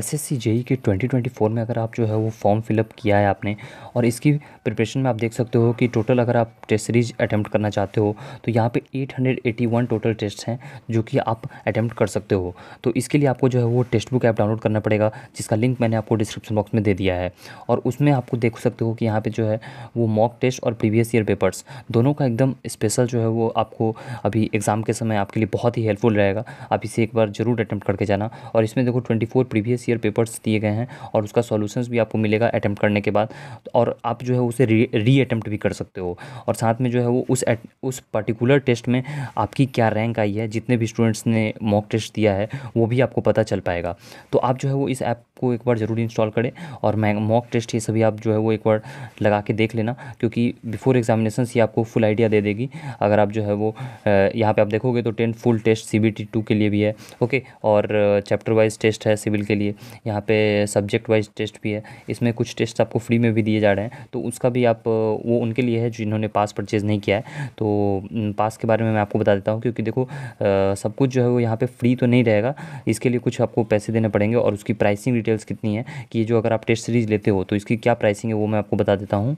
S S e के 2024 में अगर आप जो है वो फॉर्म फिलअप किया है आपने और इसकी प्रिपरेशन में आप देख सकते हो कि टोटल अगर आप टेस्ट सीरीज अटैम्प्ट करना चाहते हो तो यहाँ पे 881 टोटल टेस्ट हैं जो कि आप अटैम्प्ट कर सकते हो तो इसके लिए आपको जो है वो टेस्ट बुक ऐप डाउनलोड करना पड़ेगा जिसका लिंक मैंने आपको डिस्क्रिप्शन बॉक्स में दे दिया है और उसमें आपको देख सकते हो कि यहाँ पर जो है वो मॉक टेस्ट और प्रीवियस ईयर पेपर्स दोनों का एकदम स्पेशल जो है वो आपको अभी एग्ज़ाम के समय आपके लिए बहुत ही हेल्पफुल रहेगा आप इसे एक बार ज़रूर अटैम्प्ट करके जाना और इसमें देखो ट्वेंटी प्रीवियस ईयर पेपर्स दिए गए हैं और उसका सोल्यूशन भी आपको मिलेगा अटैम्प्ट करने के बाद और आप जो है उसे री अटैम्प्ट भी कर सकते हो और साथ में जो है वो उस एट, उस पर्टिकुलर टेस्ट में आपकी क्या रैंक आई है जितने भी स्टूडेंट्स ने मॉक टेस्ट दिया है वो भी आपको पता चल पाएगा तो आप जो है वो इस ऐप को एक बार ज़रूर इंस्टॉल करें और मैं मॉक टेस्ट ये सभी आप जो है वो एक बार लगा के देख लेना क्योंकि बिफोर एग्जामिनेशन ये आपको फुल आइडिया दे देगी अगर आप जो है वो यहाँ पे आप देखोगे तो ten full test C B T two के लिए भी है ओके और चैप्टर वाइज टेस्ट है सिविल के लिए यहाँ पे सब्जेक्ट वाइज टेस्ट भी है इसमें कुछ टेस्ट आपको फ्री में भी दिए जा रहे हैं तो उसका भी आप वो उनके लिए है जिन्होंने पास परचेज़ नहीं किया है तो पास के बारे में मैं आपको बता देता हूँ क्योंकि देखो आ, सब कुछ जो है वो यहाँ पर फ्री तो नहीं रहेगा इसके लिए कुछ आपको पैसे देने पड़ेंगे और उसकी प्राइसिंग डिटेल्स कितनी है कि जो अगर आप टेस्ट सीरीज़ लेते हो तो इसकी क्या प्राइसिंग है वो मैं आपको बता देता हूँ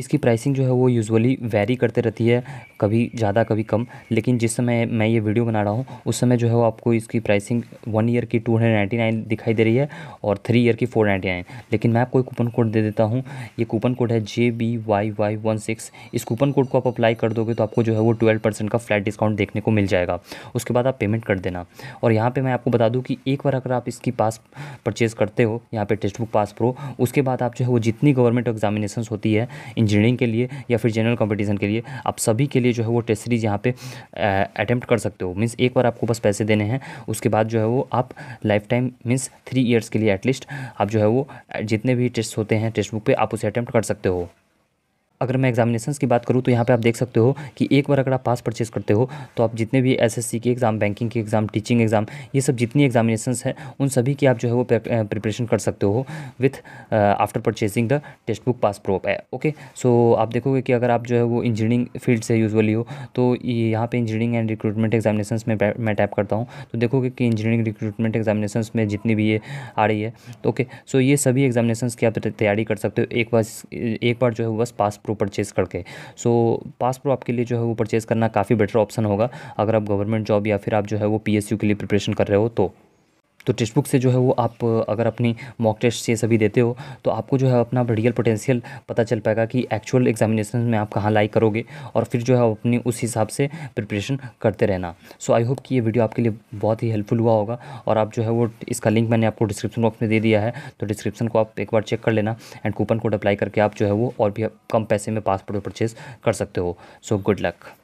इसकी प्राइसिंग जो है वो यूजुअली वेरी करते रहती है कभी ज़्यादा कभी कम लेकिन जिस समय मैं ये वीडियो बना रहा हूँ उस समय जो है वो आपको इसकी प्राइसिंग वन ईयर की टू हंड्रेड नाइन्टी नाइन दिखाई दे रही है और थ्री ईयर की फोर नाइन्टी नाइन लेकिन मैं आपको कूपन कोड दे देता हूँ ये कूपन कोड है J B Y Y one six इस कूपन कोड को आप अप्लाई कर दोगे तो आपको जो है वो ट्वेल्व परसेंट का फ्लैट डिस्काउंट देखने को मिल जाएगा उसके बाद आप पेमेंट कर देना और यहाँ पर मैं आपको बता दूँ कि एक बार अगर आप इसकी पास परचेज़ करते हो यहाँ पर टेक्स्ट बुक पास प्रो उसके बाद आप जो है वो जितनी गवर्नमेंट एग्जामिनेशन होती है इंजीनियरिंग के लिए या फिर जनरल कंपटीशन के लिए आप सभी के लिए जो है वो टेस्ट सीरीज़ यहाँ पे अटैम्प्ट कर सकते हो मीन्स एक बार आपको बस पैसे देने हैं उसके बाद जो है वो आप life time means three years के लिए एटलीस्ट आप जो है वो जितने भी टेस्ट होते हैं टेक्स्ट बुक पर आप उसे अटैम्प्ट कर सकते हो अगर मैं एग्जामिनेशन की बात करूँ तो यहाँ पे आप देख सकते हो कि एक बार अगर आप पास परचेज करते हो तो आप जितने भी एसएससी के एग्ज़ाम बैंकिंग के एग्ज़ाम टीचिंग एग्ज़ाम ये सब जितनी एग्जामिनेशन हैं उन सभी की आप जो है वो प्रिपरेशन कर सकते हो with after purchasing the text book pass प्रोप है ओके सो आप देखोगे कि अगर आप जो है वो इंजीनियरिंग फील्ड से यूजली हो तो यहाँ पर इंजीनियरिंग एंड रिक्रूटमेंट एग्जामिनेशन में मैं टैप करता हूँ तो देखोगे कि इंजीनियरिंग रिक्रूटमेंट एग्जामिनेशन में जितनी भी ये आ रही है ओके सो तो ये सभी एग्जामिनेशन की आप तैयारी कर सकते हो एक बार एक बार जो है वो बस पास प्रो परचेज़ करके सो पास प्रो आपके लिए जो है वो परचेज़ करना काफ़ी बेटर ऑप्शन होगा अगर आप गवर्नमेंट जॉब या फिर आप जो है वो पी के लिए प्रिपरेशन कर रहे हो तो तो टेक्स्ट बुक से जो है वो आप अगर अपनी मॉक टेस्ट ये सभी देते हो तो आपको जो है अपना रियल पोटेंशियल पता चल पाएगा कि एक्चुअल एग्जामिनेशन में आप कहाँ लाइक करोगे और फिर जो है अपनी उस हिसाब से प्रिपरेशन करते रहना सो आई होप कि ये वीडियो आपके लिए बहुत ही हेल्पफुल हुआ होगा और आप जो है वो इसका लिंक मैंने आपको डिस्क्रिप्शन बॉक्स में दे दिया है तो डिस्क्रिप्शन को आप एक बार चेक कर लेना एंड कूपन कोड अप्लाई करके आप जो है वो और भी कम पैसे में पासपोर्ट परचेज़ कर सकते हो सो गुड लक